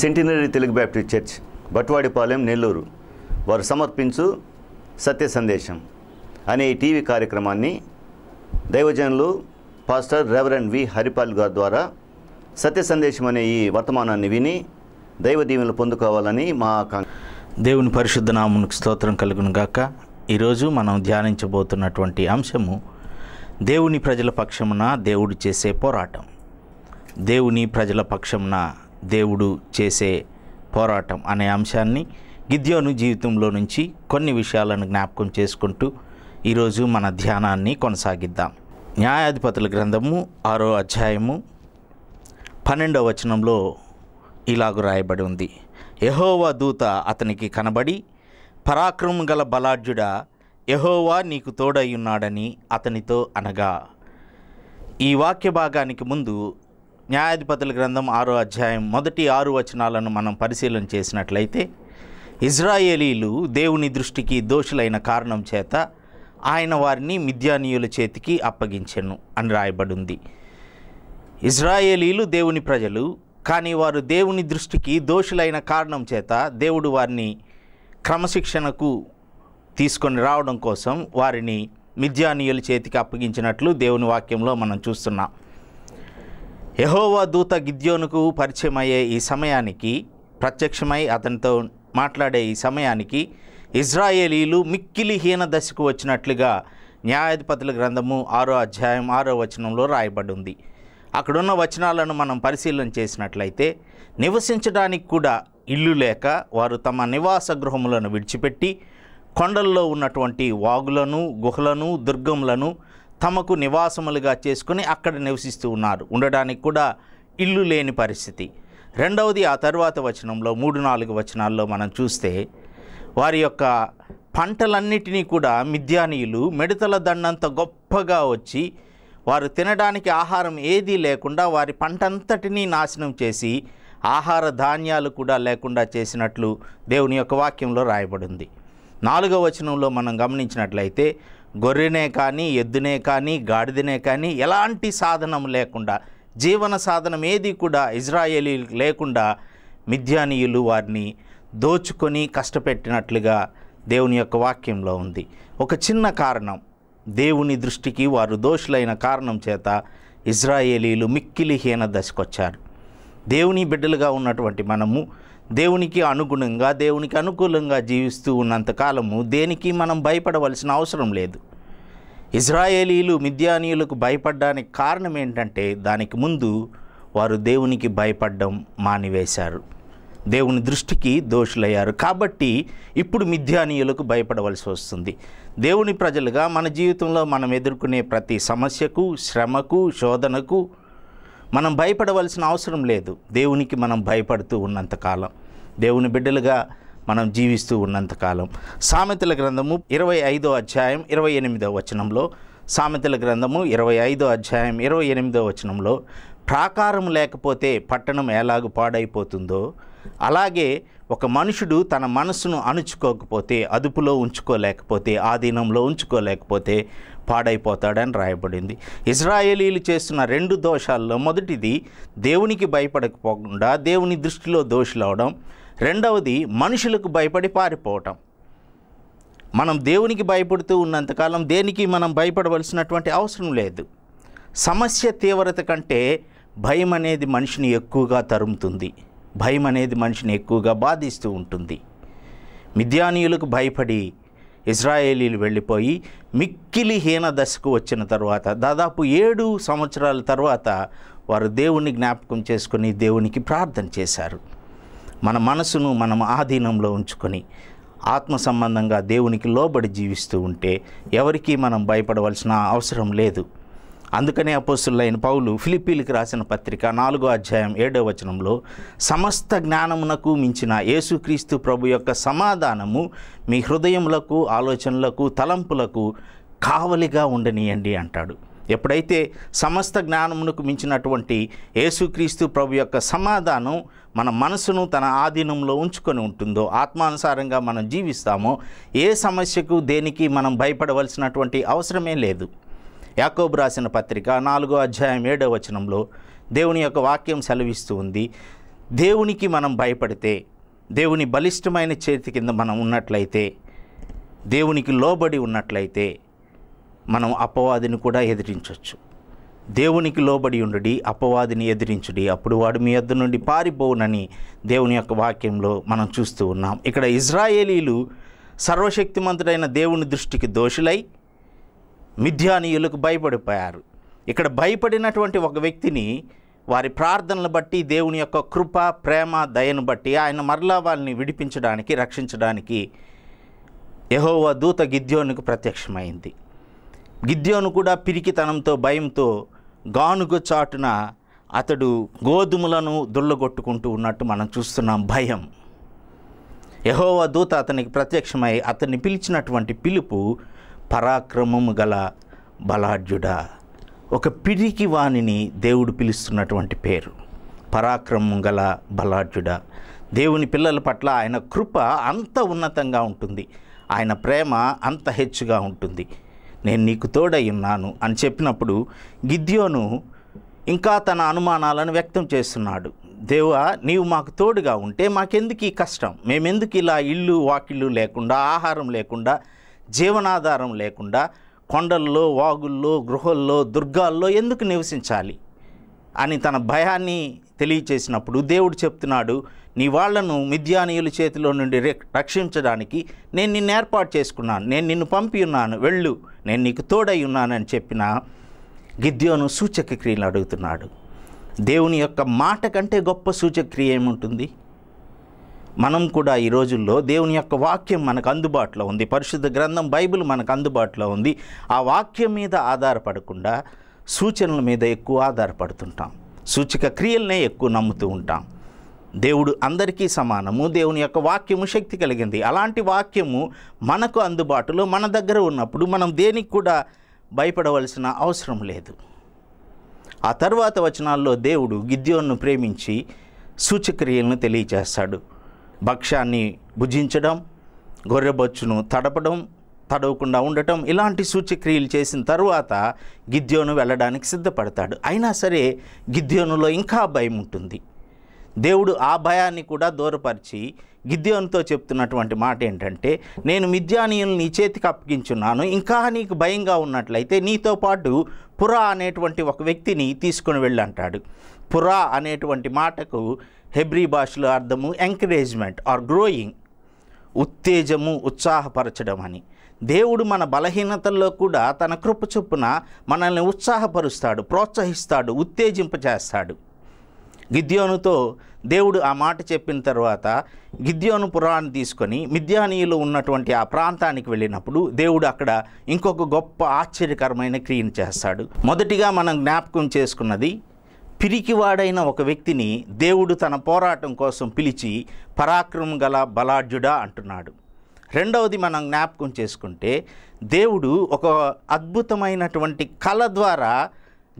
centenary Telugu Baptist Church Batwadipalem Nellore వారు సమర్పించు సత్య సందేశం అనే టీవీ కార్యక్రమాన్ని దైవజనులు పాస్టర్ రెవరెండ్ వి హరిపాల్ గారి ద్వారా సత్య సందేశం అనే ఈ వర్తమానాన్ని విని దైవ దీవెనలు పొందుకోవాలని మా దేవుని పరిశుద్ధ నామునికి స్తోత్రం కలుగును గాక ఈరోజు మనం ధ్యానించబోతున్నటువంటి అంశము దేవుని ప్రజల పక్షమున దేవుడు చేసే పోరాటం దేవుని ప్రజల పక్షమున దేవుడు చేసే పోరాటం అనే అంశాన్ని గిద్యోను జీవితంలో నుంచి కొన్ని విషయాలను జ్ఞాపకం చేసుకుంటూ ఈరోజు మన ధ్యానాన్ని కొనసాగిద్దాం న్యాయాధిపతుల గ్రంథము ఆరో అధ్యాయము పన్నెండవ వచనంలో ఇలాగు రాయబడి ఉంది యహోవా దూత అతనికి కనబడి పరాక్రమం గల బలాఢ్యుడ యహోవా నీకు తోడయి ఉన్నాడని అతనితో అనగా ఈ వాక్య భాగానికి ముందు న్యాయాధిపతుల గ్రంథం ఆరో అధ్యాయం మొదటి ఆరు వచనాలను మనం పరిశీలన చేసినట్లయితే ఇజ్రాయేలీలు దేవుని దృష్టికి దోషులైన కారణం చేత ఆయన వారిని మిద్యానీయుల చేతికి అప్పగించను అని రాయబడింది ఇజ్రాయేలీలు దేవుని ప్రజలు కానీ వారు దేవుని దృష్టికి దోషులైన కారణం చేత దేవుడు వారిని క్రమశిక్షణకు తీసుకొని రావడం కోసం వారిని మిద్యానీయుల చేతికి అప్పగించినట్లు దేవుని వాక్యంలో మనం చూస్తున్నాం యహోవా దూత గిద్యోనుకు పరిచయం అయ్యే ఈ సమయానికి ప్రత్యక్షమై అతనితో మాట్లాడే ఈ సమయానికి ఇజ్రాయేలీలు మిక్కిలి హీన దశకు వచ్చినట్లుగా న్యాయాధిపతుల గ్రంథము ఆరో అధ్యాయం ఆరో వచనంలో రాయబడి ఉంది అక్కడున్న వచనాలను మనం పరిశీలన చేసినట్లయితే నివసించడానికి కూడా ఇల్లు లేక వారు తమ నివాస గృహములను విడిచిపెట్టి కొండల్లో ఉన్నటువంటి వాగులను గుహలను దుర్గములను తమకు నివాసములుగా చేసుకుని అక్కడ నివసిస్తూ ఉన్నారు ఉండడానికి కూడా ఇల్లు లేని పరిస్థితి రెండవది ఆ తర్వాత వచనంలో మూడు నాలుగు వచనాల్లో మనం చూస్తే వారి యొక్క పంటలన్నిటినీ కూడా మిద్యానీయులు మిడతల దండంత గొప్పగా వచ్చి వారు తినడానికి ఆహారం ఏదీ లేకుండా వారి పంటంతటినీ నాశనం చేసి ఆహార ధాన్యాలు కూడా లేకుండా చేసినట్లు దేవుని యొక్క వాక్యంలో రాయబడింది నాలుగవ వచనంలో మనం గమనించినట్లయితే గొర్రెనే కానీ ఎద్దునే కానీ గాడిదనే కానీ ఎలాంటి సాధనం లేకుండా జీవన సాధనం ఏది కూడా ఇజ్రాయేలీ లేకుండా మిథ్యానీయులు వారిని దోచుకొని కష్టపెట్టినట్లుగా దేవుని యొక్క వాక్యంలో ఉంది ఒక చిన్న కారణం దేవుని దృష్టికి వారు దోషులైన కారణం చేత ఇజ్రాయేలీలు మిక్కిలి హీన దశకొచ్చారు దేవుని బిడ్డలుగా ఉన్నటువంటి మనము దేవునికి అనుగుణంగా దేవునికి అనుకూలంగా జీవిస్తూ ఉన్నంతకాలము దేనికి మనం భయపడవలసిన అవసరం లేదు ఇజ్రాయేలీలు మిద్యానీయులకు భయపడడానికి కారణం ఏంటంటే దానికి ముందు వారు దేవునికి భయపడడం మానివేశారు దేవుని దృష్టికి దోషులయ్యారు కాబట్టి ఇప్పుడు మిథ్యానీయులకు భయపడవలసి వస్తుంది దేవుని ప్రజలుగా మన జీవితంలో మనం ఎదుర్కొనే ప్రతి సమస్యకు శ్రమకు శోధనకు మనం భయపడవలసిన అవసరం లేదు దేవునికి మనం భయపడుతూ ఉన్నంతకాలం దేవుని బిడ్డలుగా మనం జీవిస్తూ ఉన్నంతకాలం సామెతల గ్రంథము ఇరవై ఐదో అధ్యాయం ఇరవై ఎనిమిదో వచనంలో సామెతల గ్రంథము ఇరవై ఐదో అధ్యాయం ఇరవై ఎనిమిదో వచనంలో ప్రాకారం లేకపోతే పట్టణం ఎలాగూ పాడైపోతుందో అలాగే ఒక మనుషుడు తన మనసును అణుచుకోకపోతే అదుపులో ఉంచుకోలేకపోతే ఆధీనంలో ఉంచుకోలేకపోతే పాడైపోతాడని రాయబడింది ఇజ్రాయేలీలు చేస్తున్న రెండు దోషాల్లో మొదటిది దేవునికి భయపడకపోకుండా దేవుని దృష్టిలో దోషులవడం రెండవది మనుషులకు భయపడి పారిపోవటం మనం దేవునికి భయపడుతూ ఉన్నంతకాలం దేనికి మనం భయపడవలసినటువంటి అవసరం లేదు సమస్య తీవ్రత కంటే భయం అనేది మనిషిని ఎక్కువగా తరుముతుంది భయం అనేది మనిషిని ఎక్కువగా బాధిస్తూ ఉంటుంది మిద్యానీయులకు భయపడి ఇజ్రాయేలీలు వెళ్ళిపోయి మిక్కిలి హీన దశకు వచ్చిన తర్వాత దాదాపు ఏడు సంవత్సరాల తర్వాత వారు దేవుణ్ణి జ్ఞాపకం చేసుకుని దేవునికి ప్రార్థన చేశారు మన మనసును మనం ఆధీనంలో ఉంచుకొని ఆత్మ సంబంధంగా దేవునికి లోబడి జీవిస్తూ ఉంటే ఎవరికీ మనం భయపడవలసిన అవసరం లేదు అందుకనే అపోస్తులైన పౌలు ఫిలిపీలకు రాసిన పత్రిక నాలుగో అధ్యాయం ఏడో వచనంలో సమస్త జ్ఞానమునకు మించిన యేసుక్రీస్తు ప్రభు యొక్క సమాధానము మీ హృదయములకు ఆలోచనలకు తలంపులకు కావలిగా ఉండనియండి అంటాడు ఎప్పుడైతే సమస్త జ్ఞానమునకు మించినటువంటి యేసుక్రీస్తు ప్రభు యొక్క సమాధానం మన మనసును తన ఆధీనంలో ఉంచుకొని ఉంటుందో ఆత్మానుసారంగా మనం జీవిస్తామో ఏ సమస్యకు దేనికి మనం భయపడవలసినటువంటి అవసరమే లేదు యాకోబు రాసిన పత్రిక నాలుగో అధ్యాయం ఏడో వచనంలో దేవుని యొక్క వాక్యం సెలవిస్తూ ఉంది దేవునికి మనం భయపడితే దేవుని బలిష్టమైన చేతి కింద మనం ఉన్నట్లయితే దేవునికి లోబడి ఉన్నట్లయితే మనం అపవాదిని కూడా ఎదిరించవచ్చు దేవునికి లోబడి ఉండుడి అపవాదిని ఎదిరించుడి అప్పుడు వాడు మీ అద్దరు నుండి పారిపోవునని దేవుని యొక్క వాక్యంలో మనం చూస్తూ ఉన్నాం ఇక్కడ ఇజ్రాయేలీలు సర్వశక్తిమంతుడైన దేవుని దృష్టికి దోషులై మిథ్యానీయులకు భయపడిపోయారు ఇక్కడ భయపడినటువంటి ఒక వ్యక్తిని వారి ప్రార్థనలు బట్టి దేవుని యొక్క కృప ప్రేమ దయను బట్టి ఆయన మరలా వాళ్ళని విడిపించడానికి రక్షించడానికి యహోవ దూత గిద్యోనికి ప్రత్యక్షమైంది గిద్యోను కూడా పిరికితనంతో భయంతో గానుగు చాటున అతడు గోధుమలను దుళ్ళగొట్టుకుంటూ ఉన్నట్టు మనం చూస్తున్నాం భయం యహోవ దూత అతనికి ప్రత్యక్షమై అతన్ని పిలిచినటువంటి పిలుపు పరాక్రమము గల బలాఢ్యుడా ఒక పిరికి వాణిని దేవుడు పిలుస్తున్నటువంటి పేరు పరాక్రమం గల బలాఢ్యుడా దేవుని పిల్లల పట్ల ఆయన కృప అంత ఉన్నతంగా ఉంటుంది ఆయన ప్రేమ అంత హెచ్చుగా ఉంటుంది నేను నీకు తోడై ఉన్నాను అని చెప్పినప్పుడు గిద్యోను ఇంకా తన అనుమానాలను వ్యక్తం చేస్తున్నాడు దేవా నీవు మాకు తోడుగా ఉంటే మాకెందుకు ఈ కష్టం మేమెందుకు ఇలా ఇల్లు వాకిళ్ళు లేకుండా ఆహారం లేకుండా జీవనాధారం లేకుండా కొండల్లో వాగుల్లో గృహల్లో దుర్గాల్లో ఎందుకు నివసించాలి అని తన భయాన్ని తెలియచేసినప్పుడు దేవుడు చెప్తున్నాడు నీ వాళ్లను మిథ్యానీయుల చేతిలో నుండి రక్షించడానికి నేను నిన్ను ఏర్పాటు చేసుకున్నాను నేను నిన్ను పంపి ఉన్నాను వెళ్ళు నేను నీకు తోడై ఉన్నానని చెప్పిన గిద్యోను సూచక క్రియలు అడుగుతున్నాడు దేవుని యొక్క మాట కంటే గొప్ప సూచక్రియ ఏముంటుంది మనం కూడా ఈ రోజుల్లో దేవుని యొక్క వాక్యం మనకు అందుబాటులో ఉంది పరిశుద్ధ గ్రంథం బైబిల్ మనకు అందుబాటులో ఉంది ఆ వాక్యం మీద ఆధారపడకుండా సూచనల మీద ఎక్కువ ఆధారపడుతుంటాం సూచిక క్రియలనే ఎక్కువ నమ్ముతూ ఉంటాం దేవుడు అందరికీ సమానము దేవుని యొక్క వాక్యము శక్తి కలిగింది అలాంటి వాక్యము మనకు అందుబాటులో మన దగ్గర ఉన్నప్పుడు మనం దేనికి కూడా భయపడవలసిన అవసరం లేదు ఆ తర్వాత వచనాల్లో దేవుడు గిద్యోన్ను ప్రేమించి సూచక్రియలను తెలియజేస్తాడు భక్ష్యాన్ని భుజించడం గొర్రెబొచ్చును తడపడం తడవకుండా ఉండటం ఇలాంటి సూచ్యక్రియలు చేసిన తరువాత గిద్యోను వెళ్ళడానికి సిద్ధపడతాడు అయినా సరే గిద్యోనులో ఇంకా భయం ఉంటుంది దేవుడు ఆ భయాన్ని కూడా దూరపరిచి గిద్యోనుతో చెప్తున్నటువంటి మాట ఏంటంటే నేను మిద్యానీయులు నీ చేతికి అప్పగించున్నాను ఇంకా నీకు భయంగా ఉన్నట్లయితే నీతో పాటు పురా అనేటువంటి ఒక వ్యక్తిని తీసుకుని వెళ్ళంటాడు పురా అనేటువంటి మాటకు హెబ్రీ భాషలో అర్థము ఎంకరేజ్మెంట్ ఆర్ గ్రోయింగ్ ఉత్తేజము ఉత్సాహపరచడం అని దేవుడు మన బలహీనతల్లో కూడా తన కృప చొప్పున మనల్ని ఉత్సాహపరుస్తాడు ప్రోత్సహిస్తాడు ఉత్తేజింపజేస్తాడు గిద్యోనుతో దేవుడు ఆ మాట చెప్పిన తర్వాత గిద్యోను పురాణం తీసుకొని మిద్యానీయులు ఉన్నటువంటి ఆ ప్రాంతానికి వెళ్ళినప్పుడు దేవుడు అక్కడ ఇంకొక గొప్ప ఆశ్చర్యకరమైన క్రియను చేస్తాడు మొదటిగా మనం జ్ఞాపకం చేసుకున్నది పిరికివాడైన ఒక వ్యక్తిని దేవుడు తన పోరాటం కోసం పిలిచి పరాక్రమం గల బలాఢ్యుడా అంటున్నాడు రెండవది మనం జ్ఞాపకం చేసుకుంటే దేవుడు ఒక అద్భుతమైనటువంటి కళ ద్వారా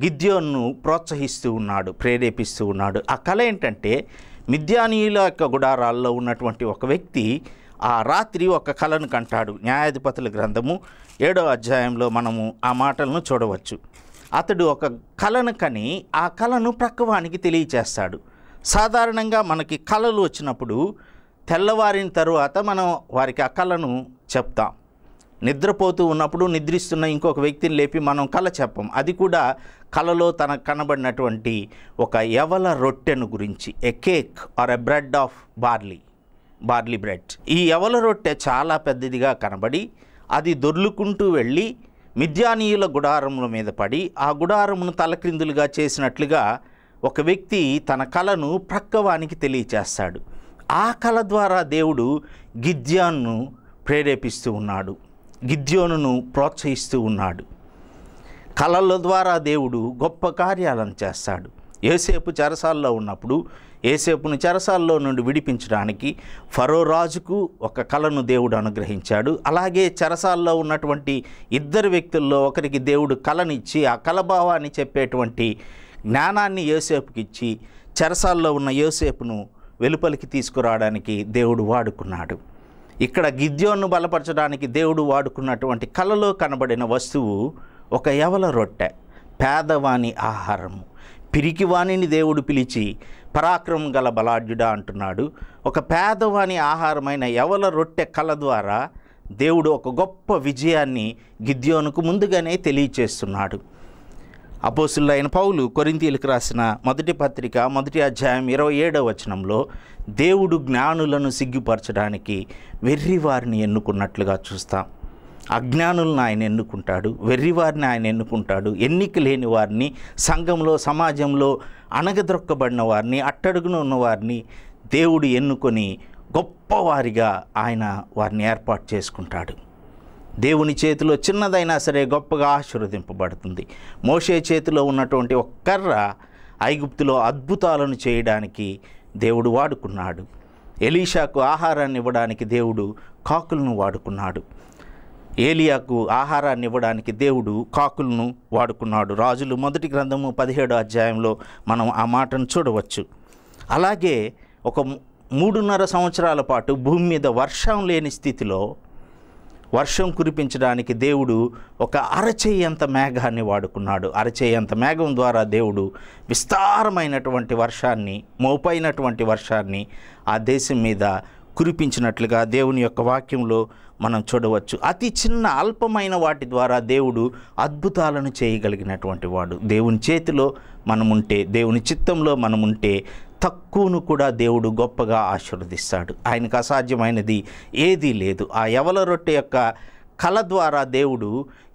గిద్యోన్ను ప్రోత్సహిస్తూ ఉన్నాడు ప్రేరేపిస్తూ ఉన్నాడు ఆ కళ ఏంటంటే మిద్యానీయుల యొక్క గుడారాల్లో ఉన్నటువంటి ఒక వ్యక్తి ఆ రాత్రి ఒక కళను కంటాడు న్యాయాధిపతుల గ్రంథము ఏడో అధ్యాయంలో మనము ఆ మాటలను చూడవచ్చు అతడు ఒక కళను కని ఆ కళను ప్రక్కవానికి తెలియచేస్తాడు సాధారణంగా మనకి కళలు వచ్చినప్పుడు తెల్లవారిన తరువాత మనం వారికి ఆ కళను చెప్తాం నిద్రపోతూ ఉన్నప్పుడు నిద్రిస్తున్న ఇంకొక వ్యక్తిని లేపి మనం కళ చెప్పం అది కూడా కళలో తనకు కనబడినటువంటి ఒక ఎవల రొట్టెను గురించి a cake or a bread of barley barley bread ఈ ఎవల రొట్టె చాలా పెద్దదిగా కనబడి అది దొర్లుకుంటూ వెళ్ళి మిద్యానీయుల గుడారముల మీద పడి ఆ గుడారమును తలక్రిందులుగా చేసినట్లుగా ఒక వ్యక్తి తన కళను ప్రక్కవానికి తెలియచేస్తాడు ఆ కళ ద్వారా దేవుడు గిద్యాన్ను ప్రేరేపిస్తూ ఉన్నాడు గిద్యోనును ప్రోత్సహిస్తూ ఉన్నాడు కళల ద్వారా దేవుడు గొప్ప కార్యాలను చేస్తాడు ఏసేపు చెరసాల్లో ఉన్నప్పుడు ఏసేపును చెరసాల్లో నుండి విడిపించడానికి ఫరో రాజుకు ఒక కళను దేవుడు అనుగ్రహించాడు అలాగే చెరసాల్లో ఉన్నటువంటి ఇద్దరు వ్యక్తుల్లో ఒకరికి దేవుడు కళనిచ్చి ఆ కళభావాన్ని చెప్పేటువంటి జ్ఞానాన్ని ఏసేపుకి ఇచ్చి చెరసాల్లో ఉన్న యోసేపును వెలుపలికి తీసుకురావడానికి దేవుడు వాడుకున్నాడు ఇక్కడ గిద్యోన్ను బలపరచడానికి దేవుడు వాడుకున్నటువంటి కలలో కనబడిన వస్తువు ఒక యవల రొట్టె పేదవాని ఆహారము పిరికివాణిని దేవుడు పిలిచి పరాక్రమం గల బలాఢ్యుడా అంటున్నాడు ఒక పేదవాణి ఆహారమైన యవల రొట్టె కళ ద్వారా దేవుడు ఒక గొప్ప విజయాన్ని గిద్యోనుకు ముందుగానే తెలియచేస్తున్నాడు అపోసులైన పౌలు కొరింతీలకు రాసిన మొదటి పత్రిక మొదటి అధ్యాయం ఇరవై ఏడవ వచనంలో దేవుడు జ్ఞానులను సిగ్గుపరచడానికి వెర్రివారిని ఎన్నుకున్నట్లుగా చూస్తాం అజ్ఞానులను ఆయన ఎన్నుకుంటాడు వెర్రివారిని ఆయన ఎన్నుకుంటాడు ఎన్నిక లేని వారిని సంఘంలో సమాజంలో అణగద్రొక్కబడిన వారిని అట్టడుగున ఉన్న వారిని దేవుడు ఎన్నుకొని గొప్పవారిగా ఆయన వారిని ఏర్పాటు చేసుకుంటాడు దేవుని చేతిలో చిన్నదైనా సరే గొప్పగా ఆశీర్వదింపబడుతుంది మోషే చేతిలో ఉన్నటువంటి ఒక కర్ర ఐగుప్తులో అద్భుతాలను చేయడానికి దేవుడు వాడుకున్నాడు ఎలీషాకు ఆహారాన్ని ఇవ్వడానికి దేవుడు కాకులను వాడుకున్నాడు ఏలియాకు ఆహారాన్ని ఇవ్వడానికి దేవుడు కాకులను వాడుకున్నాడు రాజులు మొదటి గ్రంథము పదిహేడు అధ్యాయంలో మనం ఆ మాటను చూడవచ్చు అలాగే ఒక మూడున్నర సంవత్సరాల పాటు భూమి మీద వర్షం లేని స్థితిలో వర్షం కురిపించడానికి దేవుడు ఒక అరచేయంత మేఘాన్ని వాడుకున్నాడు అరచేయంత మేఘం ద్వారా దేవుడు విస్తారమైనటువంటి వర్షాన్ని మోపైనటువంటి వర్షాన్ని ఆ దేశం మీద కురిపించినట్లుగా దేవుని యొక్క వాక్యంలో మనం చూడవచ్చు అతి చిన్న అల్పమైన వాటి ద్వారా దేవుడు అద్భుతాలను చేయగలిగినటువంటి వాడు దేవుని చేతిలో మనముంటే దేవుని చిత్తంలో మనముంటే తక్కువను కూడా దేవుడు గొప్పగా ఆశీర్వదిస్తాడు ఆయనకు అసాధ్యమైనది ఏదీ లేదు ఆ ఎవల రొట్టె యొక్క కళ ద్వారా దేవుడు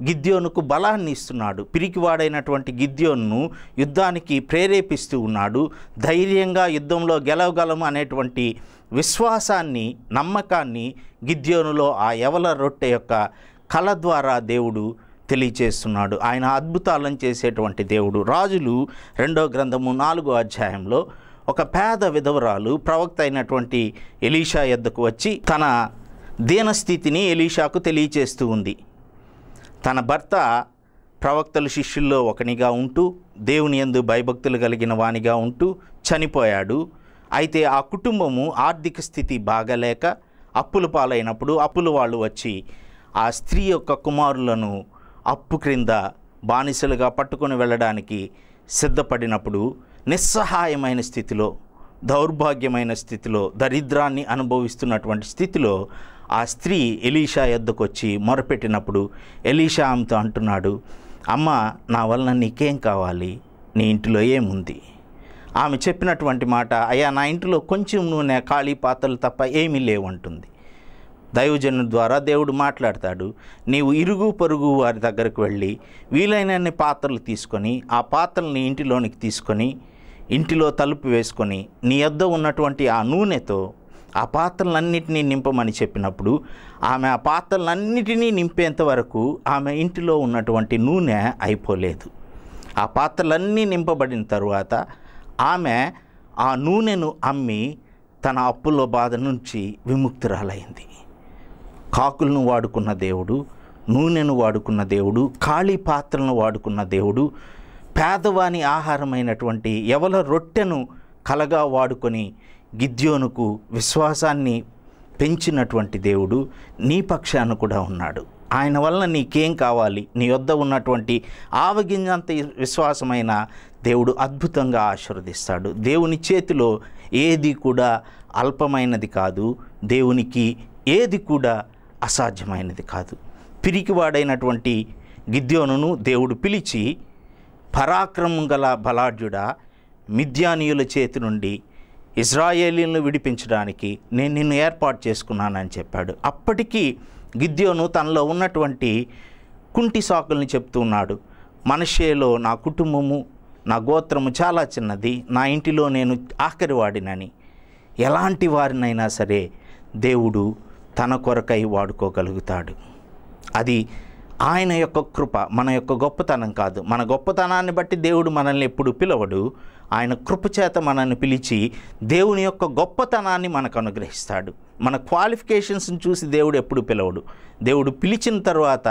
గిద్యోనుకు బలాన్ని ఇస్తున్నాడు పిరికివాడైనటువంటి గిద్యోన్ను యుద్ధానికి ప్రేరేపిస్తూ ఉన్నాడు ధైర్యంగా యుద్ధంలో గెలవగలము అనేటువంటి విశ్వాసాన్ని నమ్మకాన్ని గిద్యోనులో ఆ ఎవల రొట్టె యొక్క కళ ద్వారా దేవుడు తెలియచేస్తున్నాడు ఆయన అద్భుతాలను చేసేటువంటి దేవుడు రాజులు రెండో గ్రంథము నాలుగో అధ్యాయంలో ఒక పేద విధవరాలు ప్రవక్త అయినటువంటి ఎలీషా ఎద్దకు వచ్చి తన దీనస్థితిని ఎలీషాకు తెలియచేస్తూ ఉంది తన భర్త ప్రవక్తల శిష్యుల్లో ఒకనిగా ఉంటూ దేవుని ఎందు భయభక్తులు కలిగిన వానిగా ఉంటూ చనిపోయాడు అయితే ఆ కుటుంబము ఆర్థిక స్థితి బాగలేక అప్పులు పాలైనప్పుడు అప్పులు వాళ్ళు వచ్చి ఆ స్త్రీ యొక్క కుమారులను అప్పు క్రింద బానిసలుగా పట్టుకొని వెళ్ళడానికి సిద్ధపడినప్పుడు నిస్సహాయమైన స్థితిలో దౌర్భాగ్యమైన స్థితిలో దరిద్రాన్ని అనుభవిస్తున్నటువంటి స్థితిలో ఆ స్త్రీ ఎలీషా ఎద్దకు వచ్చి మొరపెట్టినప్పుడు ఎలీషా ఆమెతో అంటున్నాడు అమ్మ నా వలన నీకేం కావాలి నీ ఇంటిలో ఏముంది ఆమె చెప్పినటువంటి మాట అయ్యా నా ఇంటిలో కొంచెం నూనె ఖాళీ పాత్రలు తప్ప ఏమీ లేవంటుంది దైవజనుల ద్వారా దేవుడు మాట్లాడతాడు నీవు ఇరుగు పొరుగు వారి దగ్గరకు వెళ్ళి వీలైనన్ని పాత్రలు తీసుకొని ఆ పాత్రల్ని ఇంటిలోనికి తీసుకొని ఇంటిలో తలుపు వేసుకొని నీ వద్ద ఉన్నటువంటి ఆ నూనెతో ఆ పాత్రలన్నింటినీ నింపమని చెప్పినప్పుడు ఆమె ఆ పాత్రలన్నిటినీ నింపేంత వరకు ఆమె ఇంటిలో ఉన్నటువంటి నూనె అయిపోలేదు ఆ పాత్రలన్నీ నింపబడిన తరువాత ఆమె ఆ నూనెను అమ్మి తన అప్పుల్లో బాధ నుంచి విముక్తురాలైంది కాకులను వాడుకున్న దేవుడు నూనెను వాడుకున్న దేవుడు ఖాళీ పాత్రలను వాడుకున్న దేవుడు పేదవాని ఆహారమైనటువంటి ఎవల రొట్టెను కలగా వాడుకొని గిద్యోనుకు విశ్వాసాన్ని పెంచినటువంటి దేవుడు నీ పక్షాన కూడా ఉన్నాడు ఆయన వలన నీకేం కావాలి నీ వద్ద ఉన్నటువంటి ఆవగింజంత విశ్వాసమైన దేవుడు అద్భుతంగా ఆశీర్వదిస్తాడు దేవుని చేతిలో ఏది కూడా అల్పమైనది కాదు దేవునికి ఏది కూడా అసాధ్యమైనది కాదు పిరికివాడైనటువంటి గిద్యోనును దేవుడు పిలిచి పరాక్రమం గల బలాఢ్యుడా మిథ్యానీయుల చేతి నుండి ఇజ్రాయేలీలను విడిపించడానికి నేను నిన్ను ఏర్పాటు చేసుకున్నానని చెప్పాడు అప్పటికీ గిద్యోను తనలో ఉన్నటువంటి కుంటి సాకుల్ని చెప్తూ ఉన్నాడు మనషేలో నా కుటుంబము నా గోత్రము చాలా చిన్నది నా ఇంటిలో నేను ఆఖరి వాడినని ఎలాంటి వారినైనా సరే దేవుడు తన కొరకై వాడుకోగలుగుతాడు అది ఆయన యొక్క కృప మన యొక్క గొప్పతనం కాదు మన గొప్పతనాన్ని బట్టి దేవుడు మనల్ని ఎప్పుడు పిలవడు ఆయన కృపచేత మనల్ని పిలిచి దేవుని యొక్క గొప్పతనాన్ని మనకు అనుగ్రహిస్తాడు మన క్వాలిఫికేషన్స్ని చూసి దేవుడు ఎప్పుడు పిలవడు దేవుడు పిలిచిన తర్వాత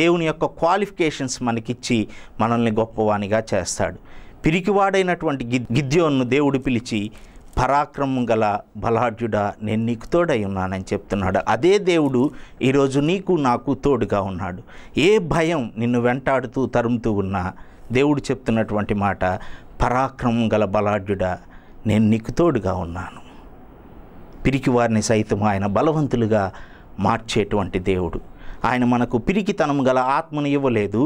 దేవుని యొక్క క్వాలిఫికేషన్స్ మనకిచ్చి మనల్ని గొప్పవానిగా చేస్తాడు పిరికివాడైనటువంటి గిద్యోన్ను దేవుడు పిలిచి పరాక్రమం గల బలాఢ్యుడా నేను నీకు తోడై ఉన్నానని చెప్తున్నాడు అదే దేవుడు ఈరోజు నీకు నాకు తోడుగా ఉన్నాడు ఏ భయం నిన్ను వెంటాడుతూ తరుముతూ ఉన్నా దేవుడు చెప్తున్నటువంటి మాట పరాక్రమం గల బలాఢ్యుడా నేను నీకు తోడుగా ఉన్నాను పిరికివారిని సైతం ఆయన బలవంతులుగా మార్చేటువంటి దేవుడు ఆయన మనకు పిరికితనం గల ఆత్మను ఇవ్వలేదు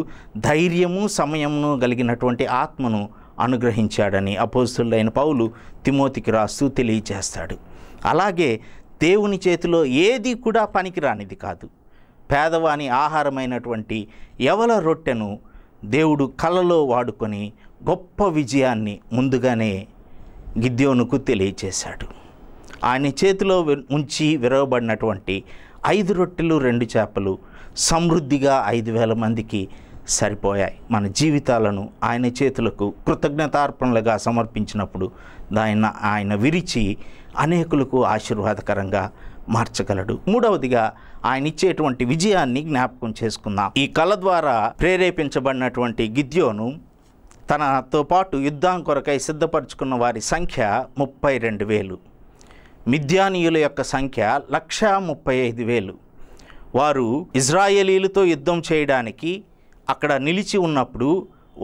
ధైర్యము సమయమును కలిగినటువంటి ఆత్మను అనుగ్రహించాడని అపోస్తులైన పౌలు తిమోతికి రాస్తూ తెలియజేస్తాడు అలాగే దేవుని చేతిలో ఏది కూడా పనికిరానిది కాదు పేదవాని ఆహారమైనటువంటి ఎవల రొట్టెను దేవుడు కలలో వాడుకొని గొప్ప విజయాన్ని ముందుగానే గిద్యోనుకు తెలియచేశాడు ఆయన చేతిలో ఉంచి విరవబడినటువంటి ఐదు రొట్టెలు రెండు చేపలు సమృద్ధిగా ఐదు వేల మందికి సరిపోయాయి మన జీవితాలను ఆయన చేతులకు కృతజ్ఞతార్పణలుగా సమర్పించినప్పుడు దాన్ని ఆయన విరిచి అనేకులకు ఆశీర్వాదకరంగా మార్చగలడు మూడవదిగా ఆయన ఇచ్చేటువంటి విజయాన్ని జ్ఞాపకం చేసుకుందాం ఈ కళ ద్వారా ప్రేరేపించబడినటువంటి గిద్యోను తనతో పాటు యుద్ధం కొరకై సిద్ధపరచుకున్న వారి సంఖ్య ముప్పై రెండు వేలు మిథ్యానీయుల యొక్క సంఖ్య లక్ష ముప్పై ఐదు వేలు వారు ఇజ్రాయేలీలతో యుద్ధం చేయడానికి అక్కడ నిలిచి ఉన్నప్పుడు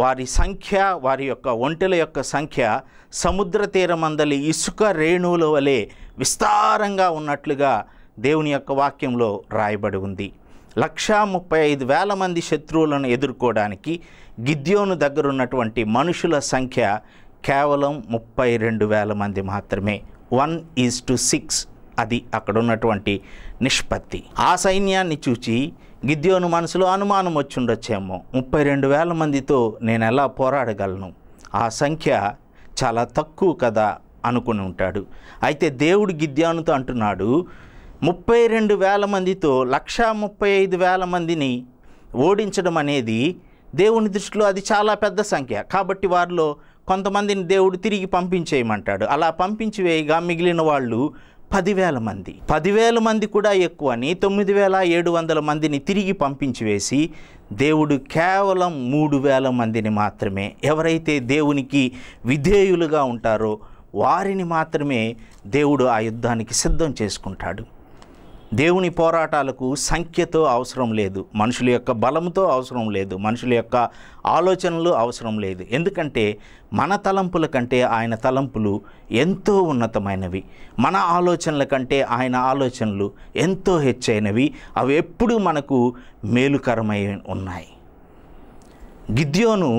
వారి సంఖ్య వారి యొక్క ఒంటెల యొక్క సంఖ్య సముద్ర తీరమందలి ఇసుక రేణువుల వలె విస్తారంగా ఉన్నట్లుగా దేవుని యొక్క వాక్యంలో రాయబడి ఉంది లక్షా ముప్పై ఐదు వేల మంది శత్రువులను ఎదుర్కోవడానికి గిద్యోను దగ్గరున్నటువంటి మనుషుల సంఖ్య కేవలం ముప్పై రెండు వేల మంది మాత్రమే వన్ ఈజ్ టు సిక్స్ అది అక్కడ ఉన్నటువంటి నిష్పత్తి ఆ సైన్యాన్ని చూచి గిద్యోను మనసులో అనుమానం వచ్చిండొచ్చేమో ముప్పై రెండు వేల మందితో నేను ఎలా పోరాడగలను ఆ సంఖ్య చాలా తక్కువ కదా అనుకుని ఉంటాడు అయితే దేవుడు గిద్యానుతో అంటున్నాడు ముప్పై రెండు వేల మందితో లక్షా ముప్పై ఐదు వేల మందిని ఓడించడం అనేది దేవుని దృష్టిలో అది చాలా పెద్ద సంఖ్య కాబట్టి వారిలో కొంతమందిని దేవుడు తిరిగి పంపించేయమంటాడు అలా పంపించి వేయగా మిగిలిన వాళ్ళు పదివేల మంది పదివేల మంది కూడా ఎక్కువని తొమ్మిది వేల ఏడు వందల మందిని తిరిగి పంపించి వేసి దేవుడు కేవలం మూడు వేల మందిని మాత్రమే ఎవరైతే దేవునికి విధేయులుగా ఉంటారో వారిని మాత్రమే దేవుడు ఆ యుద్ధానికి సిద్ధం చేసుకుంటాడు దేవుని పోరాటాలకు సంఖ్యతో అవసరం లేదు మనుషుల యొక్క బలంతో అవసరం లేదు మనుషుల యొక్క ఆలోచనలు అవసరం లేదు ఎందుకంటే మన తలంపుల కంటే ఆయన తలంపులు ఎంతో ఉన్నతమైనవి మన ఆలోచనల కంటే ఆయన ఆలోచనలు ఎంతో హెచ్చైనవి అవి ఎప్పుడూ మనకు మేలుకరమై ఉన్నాయి గిద్యోను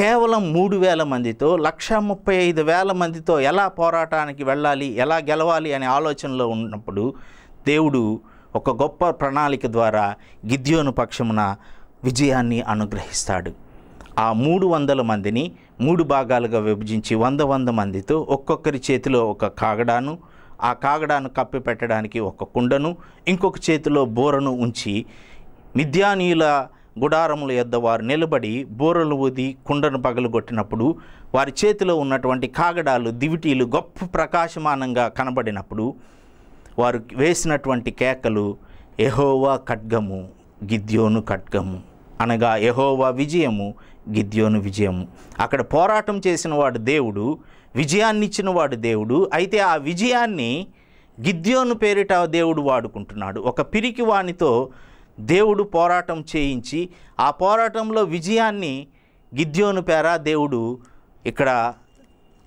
కేవలం మూడు వేల మందితో లక్ష ముప్పై ఐదు వేల మందితో ఎలా పోరాటానికి వెళ్ళాలి ఎలా గెలవాలి అనే ఆలోచనలో ఉన్నప్పుడు దేవుడు ఒక గొప్ప ప్రణాళిక ద్వారా గిద్యోను పక్షమున విజయాన్ని అనుగ్రహిస్తాడు ఆ మూడు వందల మందిని మూడు భాగాలుగా విభజించి వంద వంద మందితో ఒక్కొక్కరి చేతిలో ఒక కాగడాను ఆ కాగడాను కప్పి పెట్టడానికి ఒక కుండను ఇంకొక చేతిలో బోరను ఉంచి మిథ్యానీయుల గుడారముల యొద్ద వారు నిలబడి బోరలు ఊది కుండను పగలగొట్టినప్పుడు వారి చేతిలో ఉన్నటువంటి కాగడాలు దివిటీలు గొప్ప ప్రకాశమానంగా కనబడినప్పుడు వారు వేసినటువంటి కేకలు ఎహోవా ఖడ్గము గిద్యోను ఖడ్గము అనగా ఎహోవా విజయము గిద్యోను విజయము అక్కడ పోరాటం చేసిన వాడు దేవుడు విజయాన్ని వాడు దేవుడు అయితే ఆ విజయాన్ని గిద్యోను పేరిట దేవుడు వాడుకుంటున్నాడు ఒక పిరికి వానితో దేవుడు పోరాటం చేయించి ఆ పోరాటంలో విజయాన్ని గిద్యోను పేర దేవుడు ఇక్కడ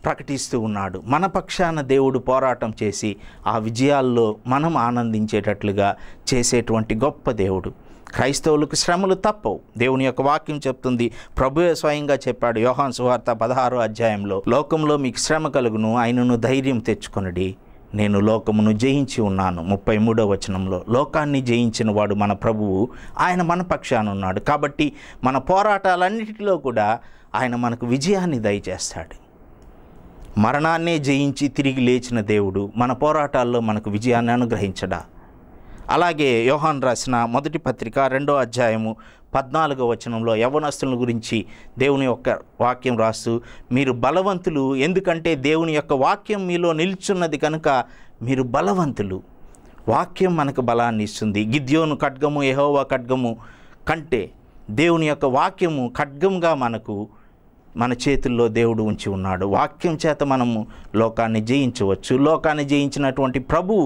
ప్రకటిస్తూ ఉన్నాడు మన పక్షాన దేవుడు పోరాటం చేసి ఆ విజయాల్లో మనం ఆనందించేటట్లుగా చేసేటువంటి గొప్ప దేవుడు క్రైస్తవులకు శ్రమలు తప్పవు దేవుని యొక్క వాక్యం చెప్తుంది ప్రభువే స్వయంగా చెప్పాడు యోహాన్ సువార్త పదహారో అధ్యాయంలో లోకంలో మీకు శ్రమ కలుగును ఆయనను ధైర్యం తెచ్చుకొనడి నేను లోకమును జయించి ఉన్నాను ముప్పై మూడో వచనంలో లోకాన్ని జయించిన వాడు మన ప్రభువు ఆయన మన పక్షాన ఉన్నాడు కాబట్టి మన పోరాటాలన్నిటిలో కూడా ఆయన మనకు విజయాన్ని దయచేస్తాడు మరణాన్నే జయించి తిరిగి లేచిన దేవుడు మన పోరాటాల్లో మనకు విజయాన్ని అనుగ్రహించడా అలాగే యోహాన్ రాసిన మొదటి పత్రిక రెండో అధ్యాయము పద్నాలుగో వచనంలో యవనస్తుల గురించి దేవుని యొక్క వాక్యం రాస్తూ మీరు బలవంతులు ఎందుకంటే దేవుని యొక్క వాక్యం మీలో నిల్చున్నది కనుక మీరు బలవంతులు వాక్యం మనకు బలాన్ని ఇస్తుంది గిద్యోను ఖడ్గము యహోవా ఖడ్గము కంటే దేవుని యొక్క వాక్యము ఖడ్గంగా మనకు మన చేతుల్లో దేవుడు ఉంచి ఉన్నాడు వాక్యం చేత మనము లోకాన్ని జయించవచ్చు లోకాన్ని జయించినటువంటి ప్రభువు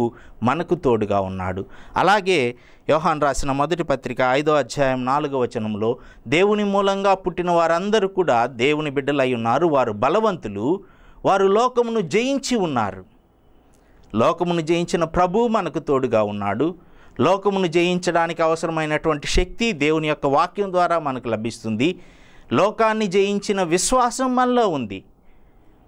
మనకు తోడుగా ఉన్నాడు అలాగే యోహాన్ రాసిన మొదటి పత్రిక ఐదో అధ్యాయం నాలుగో వచనంలో దేవుని మూలంగా పుట్టిన వారందరూ కూడా దేవుని బిడ్డలై ఉన్నారు వారు బలవంతులు వారు లోకమును జయించి ఉన్నారు లోకమును జయించిన ప్రభువు మనకు తోడుగా ఉన్నాడు లోకమును జయించడానికి అవసరమైనటువంటి శక్తి దేవుని యొక్క వాక్యం ద్వారా మనకు లభిస్తుంది లోకాన్ని జయించిన విశ్వాసం మనలో ఉంది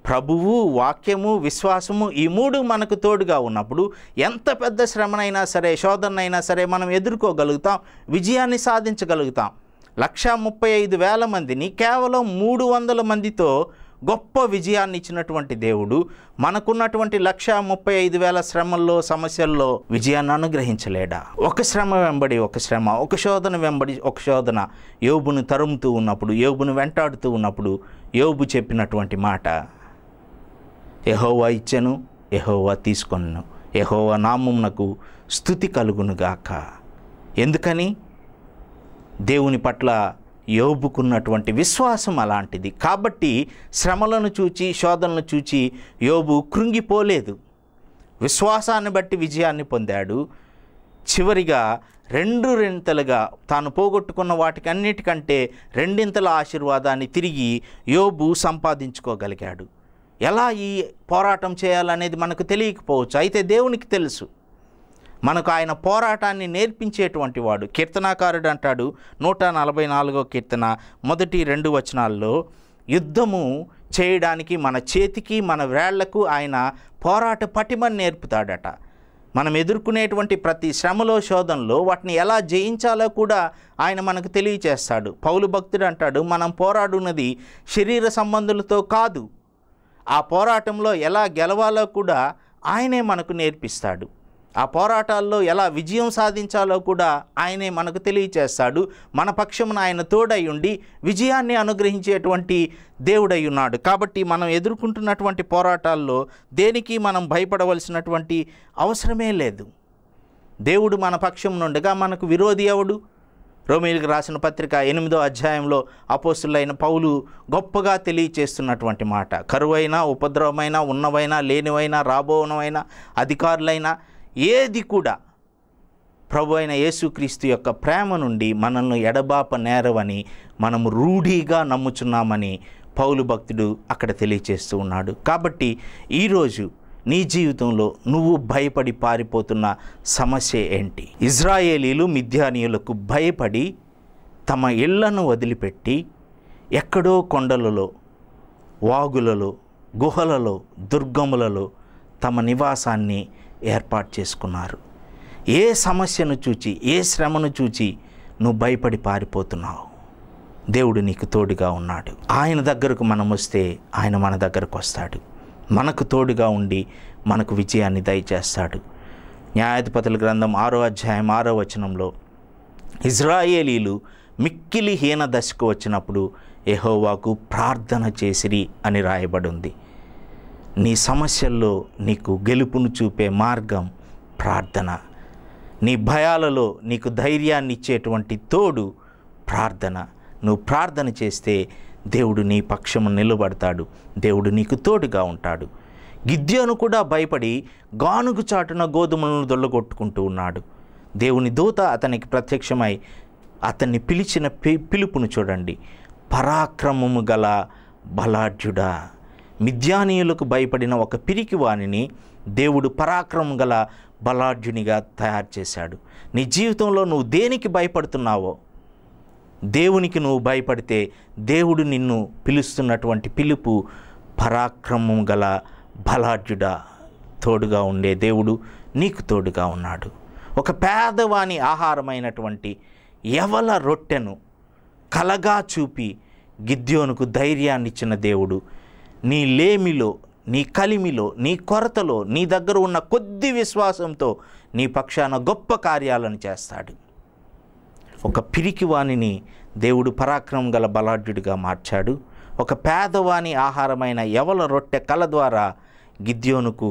ప్రభువు వాక్యము విశ్వాసము ఈ మూడు మనకు తోడుగా ఉన్నప్పుడు ఎంత పెద్ద శ్రమనైనా సరే శోధనైనా సరే మనం ఎదుర్కోగలుగుతాం విజయాన్ని సాధించగలుగుతాం లక్షా ముప్పై ఐదు వేల మందిని కేవలం మూడు వందల మందితో గొప్ప విజయాన్ని ఇచ్చినటువంటి దేవుడు మనకున్నటువంటి లక్ష ముప్పై ఐదు వేల శ్రమల్లో సమస్యల్లో విజయాన్ని అనుగ్రహించలేడా ఒక శ్రమ వెంబడి ఒక శ్రమ ఒక శోధన వెంబడి ఒక శోధన యోబును తరుముతూ ఉన్నప్పుడు యోబును వెంటాడుతూ ఉన్నప్పుడు యోబు చెప్పినటువంటి మాట ఎహోవా ఇచ్చను ఎహోవా తీసుకొను ఎహోవా నామమునకు స్థుతి కలుగునుగాక ఎందుకని దేవుని పట్ల యోబుకున్నటువంటి విశ్వాసం అలాంటిది కాబట్టి శ్రమలను చూచి శోధనలను చూచి యోబు కృంగిపోలేదు విశ్వాసాన్ని బట్టి విజయాన్ని పొందాడు చివరిగా రెండు రెంతలుగా తాను పోగొట్టుకున్న వాటికి అన్నిటికంటే రెండింతల ఆశీర్వాదాన్ని తిరిగి యోబు సంపాదించుకోగలిగాడు ఎలా ఈ పోరాటం చేయాలనేది మనకు తెలియకపోవచ్చు అయితే దేవునికి తెలుసు మనకు ఆయన పోరాటాన్ని నేర్పించేటువంటి వాడు కీర్తనాకారుడు అంటాడు నూట నలభై నాలుగో కీర్తన మొదటి రెండు వచనాల్లో యుద్ధము చేయడానికి మన చేతికి మన వేళ్లకు ఆయన పోరాట పటిమని నేర్పుతాడట మనం ఎదుర్కొనేటువంటి ప్రతి శ్రమలో శోధనలో వాటిని ఎలా జయించాలో కూడా ఆయన మనకు తెలియచేస్తాడు పౌలు భక్తుడు అంటాడు మనం పోరాడున్నది శరీర సంబంధులతో కాదు ఆ పోరాటంలో ఎలా గెలవాలో కూడా ఆయనే మనకు నేర్పిస్తాడు ఆ పోరాటాల్లో ఎలా విజయం సాధించాలో కూడా ఆయనే మనకు తెలియచేస్తాడు మన పక్షమున ఆయన తోడై ఉండి విజయాన్ని అనుగ్రహించేటువంటి దేవుడై ఉన్నాడు కాబట్టి మనం ఎదుర్కొంటున్నటువంటి పోరాటాల్లో దేనికి మనం భయపడవలసినటువంటి అవసరమే లేదు దేవుడు మన పక్షం నుండగా మనకు విరోధి ఎవడు రోమిలకు రాసిన పత్రిక ఎనిమిదో అధ్యాయంలో అపోస్తులైన పౌలు గొప్పగా తెలియచేస్తున్నటువంటి మాట కరువైనా ఉపద్రవమైనా ఉన్నవైనా లేనివైనా రాబోనవైనా అధికారులైనా ఏది కూడా ప్రభు అయిన యేసుక్రీస్తు యొక్క ప్రేమ నుండి మనల్ని ఎడబాప నేరవని మనము రూఢీగా నమ్ముచున్నామని పౌలు భక్తుడు అక్కడ తెలియచేస్తూ ఉన్నాడు కాబట్టి ఈరోజు నీ జీవితంలో నువ్వు భయపడి పారిపోతున్న సమస్య ఏంటి ఇజ్రాయేలీలు మిథ్యానీయులకు భయపడి తమ ఇళ్లను వదిలిపెట్టి ఎక్కడో కొండలలో వాగులలో గుహలలో దుర్గములలో తమ నివాసాన్ని ఏర్పాటు చేసుకున్నారు ఏ సమస్యను చూచి ఏ శ్రమను చూచి నువ్వు భయపడి పారిపోతున్నావు దేవుడు నీకు తోడుగా ఉన్నాడు ఆయన దగ్గరకు మనం వస్తే ఆయన మన దగ్గరకు వస్తాడు మనకు తోడుగా ఉండి మనకు విజయాన్ని దయచేస్తాడు న్యాయాధిపతుల గ్రంథం ఆరో అధ్యాయం ఆరో వచనంలో ఇజ్రాయేలీలు మిక్కిలి హీన దశకు వచ్చినప్పుడు ఎహోవాకు ప్రార్థన చేసిరి అని రాయబడి ఉంది నీ సమస్యల్లో నీకు గెలుపును చూపే మార్గం ప్రార్థన నీ భయాలలో నీకు ధైర్యాన్ని ఇచ్చేటువంటి తోడు ప్రార్థన నువ్వు ప్రార్థన చేస్తే దేవుడు నీ పక్షము నిలబడతాడు దేవుడు నీకు తోడుగా ఉంటాడు గిద్యోను కూడా భయపడి గానుగు చాటున గోధుమలను దొల్లగొట్టుకుంటూ ఉన్నాడు దేవుని దూత అతనికి ప్రత్యక్షమై అతన్ని పిలిచిన పిలుపును చూడండి పరాక్రమము గల బలాఢ్యుడా మిథ్యానీయులకు భయపడిన ఒక పిరికి వాణిని దేవుడు పరాక్రమం గల బలాఢ్యునిగా తయారు చేశాడు నీ జీవితంలో నువ్వు దేనికి భయపడుతున్నావో దేవునికి నువ్వు భయపడితే దేవుడు నిన్ను పిలుస్తున్నటువంటి పిలుపు పరాక్రమం గల బలాఢ్యుడా తోడుగా ఉండే దేవుడు నీకు తోడుగా ఉన్నాడు ఒక పేదవాని ఆహారమైనటువంటి ఎవల రొట్టెను కలగా చూపి గిద్యోనుకు ధైర్యాన్నిచ్చిన దేవుడు నీ లేమిలో నీ కలిమిలో నీ కొరతలో నీ దగ్గర ఉన్న కొద్ది విశ్వాసంతో నీ పక్షాన గొప్ప కార్యాలను చేస్తాడు ఒక పిరికివాణిని దేవుడు పరాక్రమం గల బలాఢ్యుడిగా మార్చాడు ఒక పేదవాణి ఆహారమైన ఎవల రొట్టె కల ద్వారా గిద్యోనుకు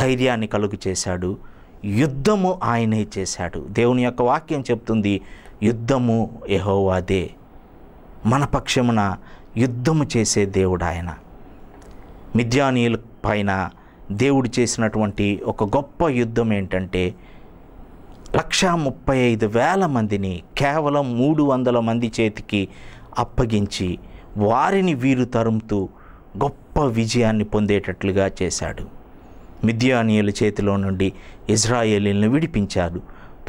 ధైర్యాన్ని కలుగు చేశాడు యుద్ధము ఆయనే చేశాడు దేవుని యొక్క వాక్యం చెప్తుంది యుద్ధము ఎహోవాదే మన పక్షమున యుద్ధము చేసే దేవుడు ఆయన మిద్యానీయుల పైన దేవుడు చేసినటువంటి ఒక గొప్ప యుద్ధం ఏంటంటే లక్షా ముప్పై ఐదు వేల మందిని కేవలం మూడు వందల మంది చేతికి అప్పగించి వారిని వీరు తరుముతూ గొప్ప విజయాన్ని పొందేటట్లుగా చేశాడు మిద్యానీయుల చేతిలో నుండి ఇజ్రాయేలీలను విడిపించాడు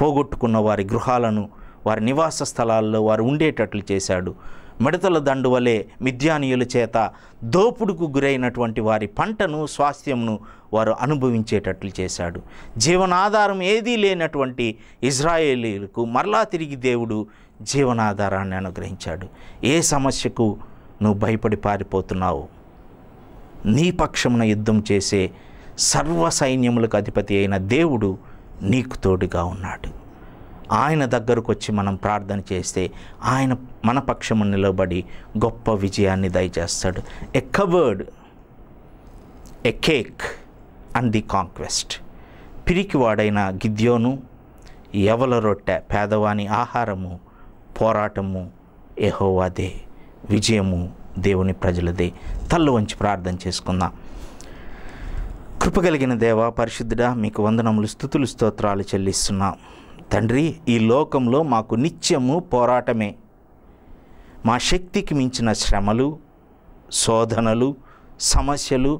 పోగొట్టుకున్న వారి గృహాలను వారి నివాస స్థలాల్లో వారు ఉండేటట్లు చేశాడు మిడతల దండు వలె చేత దోపుడుకు గురైనటువంటి వారి పంటను స్వాస్థ్యంను వారు అనుభవించేటట్లు చేశాడు జీవనాధారం ఏదీ లేనటువంటి ఇజ్రాయేలీలకు మరలా తిరిగి దేవుడు జీవనాధారాన్ని అనుగ్రహించాడు ఏ సమస్యకు నువ్వు భయపడి పారిపోతున్నావు నీ పక్షమున యుద్ధం చేసే సర్వ సైన్యములకు అధిపతి అయిన దేవుడు నీకు తోడుగా ఉన్నాడు ఆయన దగ్గరకు వచ్చి మనం ప్రార్థన చేస్తే ఆయన మన పక్షము నిలబడి గొప్ప విజయాన్ని దయచేస్తాడు a covered a cake and the conquest పిరికివాడైన గిద్యోను ఎవల రొట్టె పేదవాని ఆహారము పోరాటము ఎహోవాదే విజయము దేవుని ప్రజలదే తల్లు వంచి ప్రార్థన చేసుకుందాం కృపగలిగిన దేవ పరిశుద్ధుడా మీకు వందనములు స్థుతులు స్తోత్రాలు చెల్లిస్తున్నాం తండ్రి ఈ లోకంలో మాకు నిత్యము పోరాటమే మా శక్తికి మించిన శ్రమలు శోధనలు సమస్యలు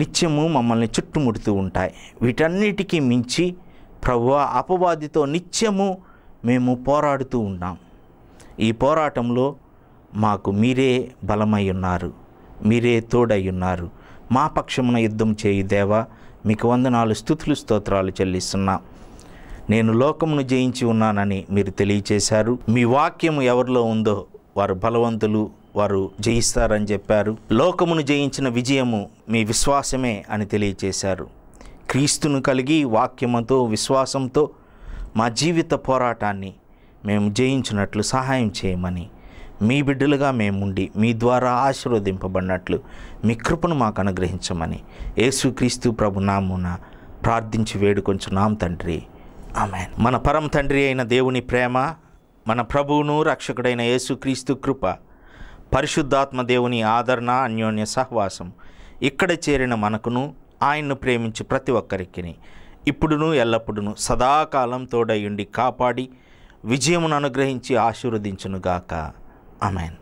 నిత్యము మమ్మల్ని చుట్టుముడుతూ ఉంటాయి వీటన్నిటికీ మించి ప్రభు అపవాదితో నిత్యము మేము పోరాడుతూ ఉన్నాం ఈ పోరాటంలో మాకు మీరే బలమై ఉన్నారు మీరే తోడై ఉన్నారు మా పక్షమున యుద్ధం చేయి దేవా మీకు వందనాలు స్థుతులు స్తోత్రాలు చెల్లిస్తున్నాం నేను లోకమును జయించి ఉన్నానని మీరు తెలియచేశారు మీ వాక్యం ఎవరిలో ఉందో వారు బలవంతులు వారు జయిస్తారని చెప్పారు లోకమును జయించిన విజయము మీ విశ్వాసమే అని తెలియచేశారు క్రీస్తును కలిగి వాక్యముతో విశ్వాసంతో మా జీవిత పోరాటాన్ని మేము జయించినట్లు సహాయం చేయమని మీ బిడ్డలుగా మేముండి మీ ద్వారా ఆశీర్వదింపబడినట్లు మీ కృపను మాకు అనుగ్రహించమని యేసుక్రీస్తు ప్రభు నామున ప్రార్థించి నామ తండ్రి ఆమెన్ మన పరమ తండ్రి అయిన దేవుని ప్రేమ మన ప్రభువును రక్షకుడైన యేసుక్రీస్తు కృప పరిశుద్ధాత్మ దేవుని ఆదరణ అన్యోన్య సహవాసం ఇక్కడ చేరిన మనకును ఆయన్ను ప్రేమించి ప్రతి ఒక్కరికి ఇప్పుడును ఎల్లప్పుడును సదాకాలం తోడయుండి కాపాడి విజయమును అనుగ్రహించి ఆశీర్వదించునుగాక అమెన్